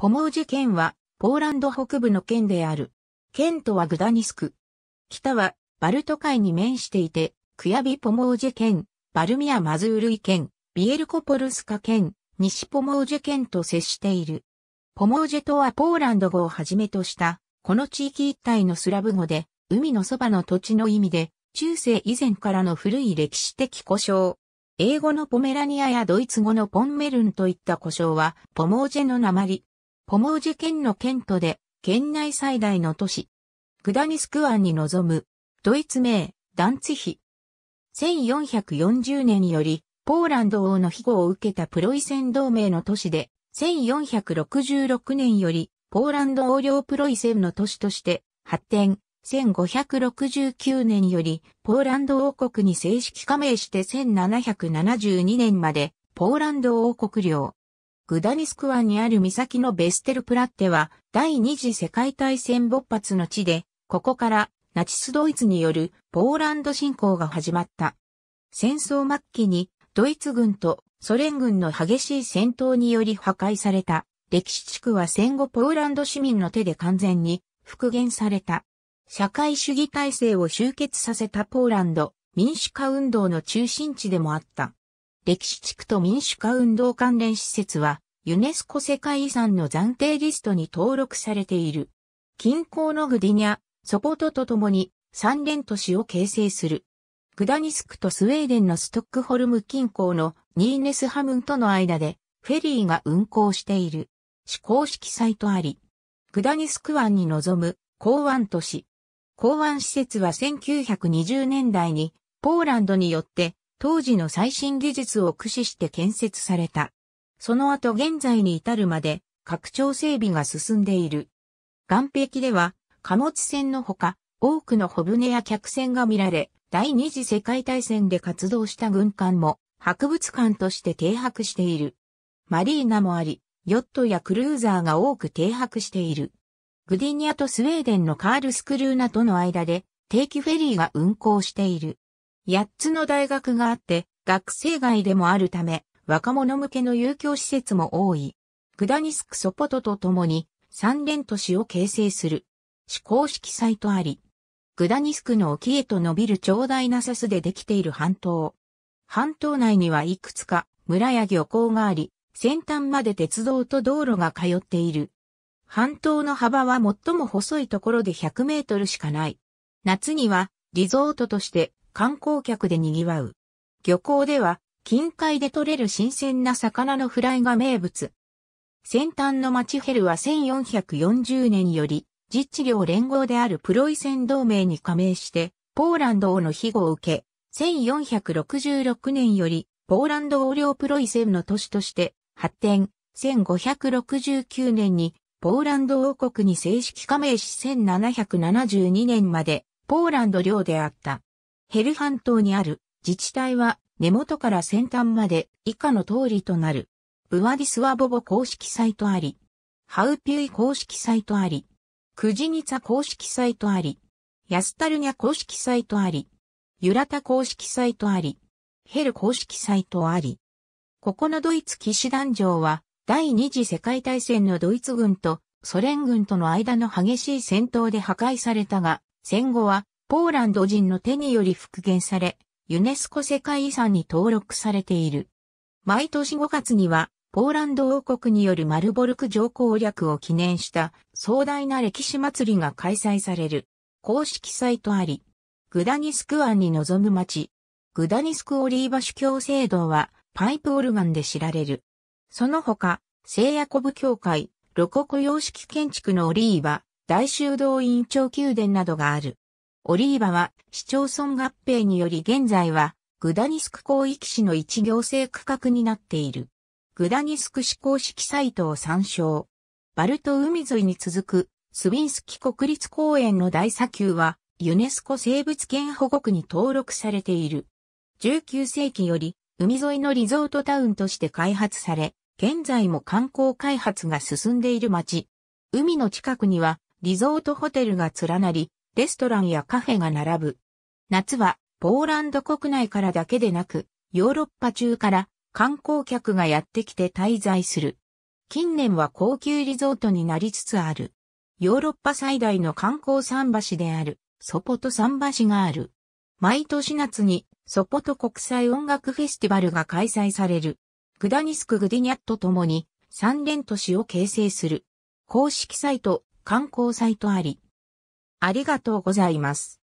ポモージ県は、ポーランド北部の県である。県とはグダニスク。北は、バルト海に面していて、クヤビポモージ県、バルミアマズールイ県、ビエルコポルスカ県、西ポモージェ県と接している。ポモージェとはポーランド語をはじめとした、この地域一帯のスラブ語で、海のそばの土地の意味で、中世以前からの古い歴史的故障。英語のポメラニアやドイツ語のポンメルンといった故障は、ポモージェのり。ポモージ県の県都で、県内最大の都市。グダニスク湾に臨む、ドイツ名、ダンツヒ。1440年より、ポーランド王の庇護を受けたプロイセン同盟の都市で、1466年より、ポーランド王領プロイセンの都市として発展。1569年より、ポーランド王国に正式加盟して1772年まで、ポーランド王国領。グダニスク湾にある岬のベステルプラッテは第二次世界大戦勃発の地で、ここからナチスドイツによるポーランド侵攻が始まった。戦争末期にドイツ軍とソ連軍の激しい戦闘により破壊された歴史地区は戦後ポーランド市民の手で完全に復元された。社会主義体制を集結させたポーランド民主化運動の中心地でもあった。歴史地区と民主化運動関連施設は、ユネスコ世界遺産の暫定リストに登録されている。近郊のグディニャ、ソコトと共に三連都市を形成する。グダニスクとスウェーデンのストックホルム近郊のニーネスハムンとの間でフェリーが運行している。非公式サイトあり。グダニスク湾に臨む港湾都市。港湾施設は1920年代にポーランドによって当時の最新技術を駆使して建設された。その後現在に至るまで拡張整備が進んでいる。岸壁では貨物船のほか多くの小舟や客船が見られ、第二次世界大戦で活動した軍艦も博物館として停泊している。マリーナもあり、ヨットやクルーザーが多く停泊している。グディニアとスウェーデンのカールスクルーナとの間で定期フェリーが運航している。8つの大学があって、学生街でもあるため、若者向けの遊興施設も多い。グダニスクソポトと共に、三連都市を形成する。市公式サイトあり。グダニスクの沖へと伸びる長大なサスでできている半島。半島内にはいくつか村や漁港があり、先端まで鉄道と道路が通っている。半島の幅は最も細いところで100メートルしかない。夏にはリゾートとして観光客で賑わう。漁港では、近海で採れる新鮮な魚のフライが名物。先端の町ヘルは1440年より、実地業連合であるプロイセン同盟に加盟して、ポーランド王の庇護を受け、1466年より、ポーランド王領プロイセンの都市として発展、1569年に、ポーランド王国に正式加盟し1772年まで、ポーランド領であった。ヘル半島にある自治体は根元から先端まで以下の通りとなる。ブワディスワボボ公式サイトあり。ハウピュイ公式サイトあり。クジニツァ公式サイトあり。ヤスタルニャ公式サイトあり。ユラタ公式サイトあり。ヘル公式サイトあり。ここのドイツ騎士団長は第二次世界大戦のドイツ軍とソ連軍との間の激しい戦闘で破壊されたが、戦後はポーランド人の手により復元され、ユネスコ世界遺産に登録されている。毎年5月には、ポーランド王国によるマルボルク城攻略を記念した壮大な歴史祭りが開催される。公式サイトあり、グダニスク湾に臨む町、グダニスクオリーバ主教聖堂はパイプオルガンで知られる。その他、聖ヤコブ教会、ロココ様式建築のオリーバ、大修道院長宮殿などがある。オリーバは市町村合併により現在はグダニスク広域市の一行政区画になっている。グダニスク市公式サイトを参照。バルト海沿いに続くスウィンスキ国立公園の大砂丘はユネスコ生物圏保護区に登録されている。19世紀より海沿いのリゾートタウンとして開発され、現在も観光開発が進んでいる町。海の近くにはリゾートホテルが連なり、レストランやカフェが並ぶ。夏は、ポーランド国内からだけでなく、ヨーロッパ中から観光客がやってきて滞在する。近年は高級リゾートになりつつある。ヨーロッパ最大の観光桟橋である、ソポト桟橋がある。毎年夏に、ソポト国際音楽フェスティバルが開催される。グダニスク・グディニャットともに、三連都市を形成する。公式サイト、観光サイトあり、ありがとうございます。